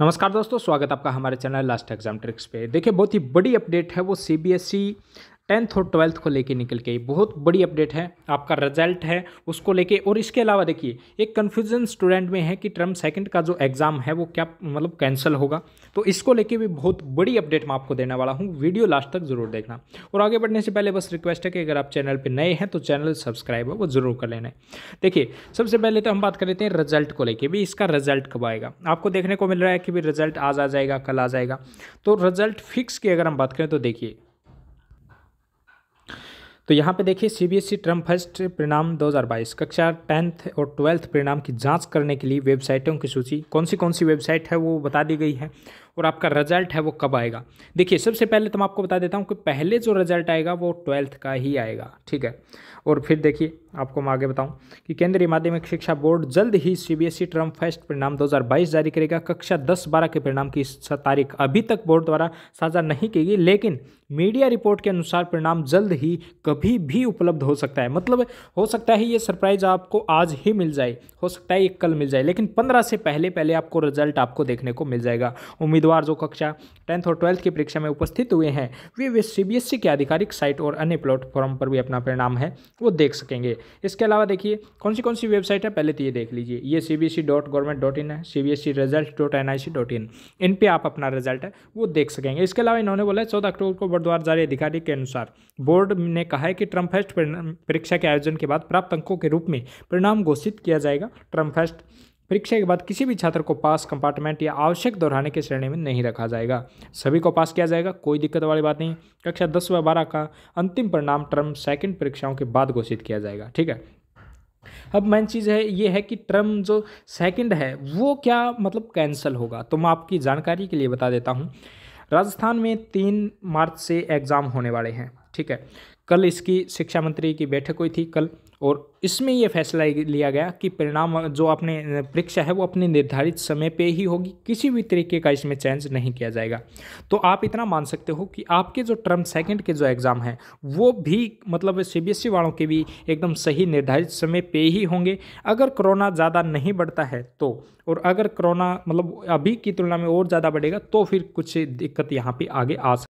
नमस्कार दोस्तों स्वागत आपका हमारे चैनल लास्ट एग्जाम ट्रिक्स पे देखिए बहुत ही बड़ी अपडेट है वो सी टेंथ और ट्वेल्थ को लेके निकल के बहुत बड़ी अपडेट है आपका रिजल्ट है उसको लेके और इसके अलावा देखिए एक कन्फ्यूजन स्टूडेंट में है कि टर्म सेकंड का जो एग्ज़ाम है वो क्या मतलब कैंसिल होगा तो इसको लेके भी बहुत बड़ी अपडेट मैं आपको देने वाला हूँ वीडियो लास्ट तक जरूर देखना और आगे बढ़ने से पहले बस रिक्वेस्ट है कि अगर आप चैनल पर नए हैं तो चैनल सब्सक्राइब है वो ज़रूर कर लेना है देखिए सबसे पहले तो हम बात कर लेते हैं रिजल्ट को लेकर भी इसका रिजल्ट कब आएगा आपको देखने को मिल रहा है कि भी रिजल्ट आज आ जाएगा कल आ जाएगा तो रिजल्ट फिक्स की अगर हम बात करें तो देखिए तो यहाँ पे देखिए सीबीएसई ट्रम फर्स्ट परिणाम 2022 कक्षा टेंथ और ट्वेल्थ परिणाम की जांच करने के लिए वेबसाइटों की सूची कौन सी कौन सी वेबसाइट है वो बता दी गई है और आपका रिजल्ट है वो कब आएगा देखिए सबसे पहले तो मैं आपको बता देता हूँ कि पहले जो रिजल्ट आएगा वो ट्वेल्थ का ही आएगा ठीक है और फिर देखिए आपको मैं आगे बताऊँ कि केंद्रीय माध्यमिक शिक्षा बोर्ड जल्द ही सी बी फर्स्ट परिणाम दो जारी करेगा कक्षा दस बारह के परिणाम की तारीख अभी तक बोर्ड द्वारा साझा नहीं की गई लेकिन मीडिया रिपोर्ट के अनुसार परिणाम जल्द ही कभी भी उपलब्ध हो सकता है मतलब हो सकता है ये सरप्राइज आपको आज ही मिल जाए हो सकता है ये कल मिल जाए लेकिन पंद्रह से पहले पहले आपको रिजल्ट आपको देखने को मिल जाएगा उम्मीदवार उम्मीदवार जो कक्षा टेंथ और ट्वेल्थ की परीक्षा में उपस्थित हुए हैं वे वे सी e के आधिकारिक साइट और अन्य प्लेटफॉर्म पर भी अपना परिणाम है वो देख सकेंगे इसके अलावा देखिए कौन सी कौन सी वेबसाइट है पहले तो ये देख लीजिए ये C B C dot government dot in है C B S C result dot N I C dot in इन पर आप अपना रिजल्ट है वो देख सकेंगे इसके अलावा इन्होंने बोला है चौदह अक्टूबर को बुधवार जारी अधिकारी के अनुसार बोर्ड ने कहा है कि ट्रम फेस्ट परीक्षा के आयोजन के बाद प्राप्त अंकों के रूप में परिणाम घोषित किया जाएगा ट्रम फेस्ट परीक्षा के बाद किसी भी छात्र को पास कंपार्टमेंट या आवश्यक दोहराने की श्रेणी में नहीं रखा जाएगा सभी को पास किया जाएगा कोई दिक्कत वाली बात नहीं कक्षा दस व बारह का अंतिम परिणाम टर्म सेकेंड परीक्षाओं के बाद घोषित किया जाएगा ठीक है अब मेन चीज़ है ये है कि टर्म जो सेकंड है वो क्या मतलब कैंसिल होगा तो मैं आपकी जानकारी के लिए बता देता हूँ राजस्थान में तीन मार्च से एग्ज़ाम होने वाले हैं ठीक है कल इसकी शिक्षा मंत्री की बैठक हुई थी कल और इसमें यह फैसला लिया गया कि परिणाम जो अपने परीक्षा है वो अपने निर्धारित समय पे ही होगी किसी भी तरीके का इसमें चेंज नहीं किया जाएगा तो आप इतना मान सकते हो कि आपके जो टर्म सेकंड के जो एग्ज़ाम हैं वो भी मतलब सीबीएसई e वालों के भी एकदम सही निर्धारित समय पे ही होंगे अगर कोरोना ज़्यादा नहीं बढ़ता है तो और अगर कोरोना मतलब अभी की तुलना में और ज़्यादा बढ़ेगा तो फिर कुछ दिक्कत यहाँ पर आगे आ सकती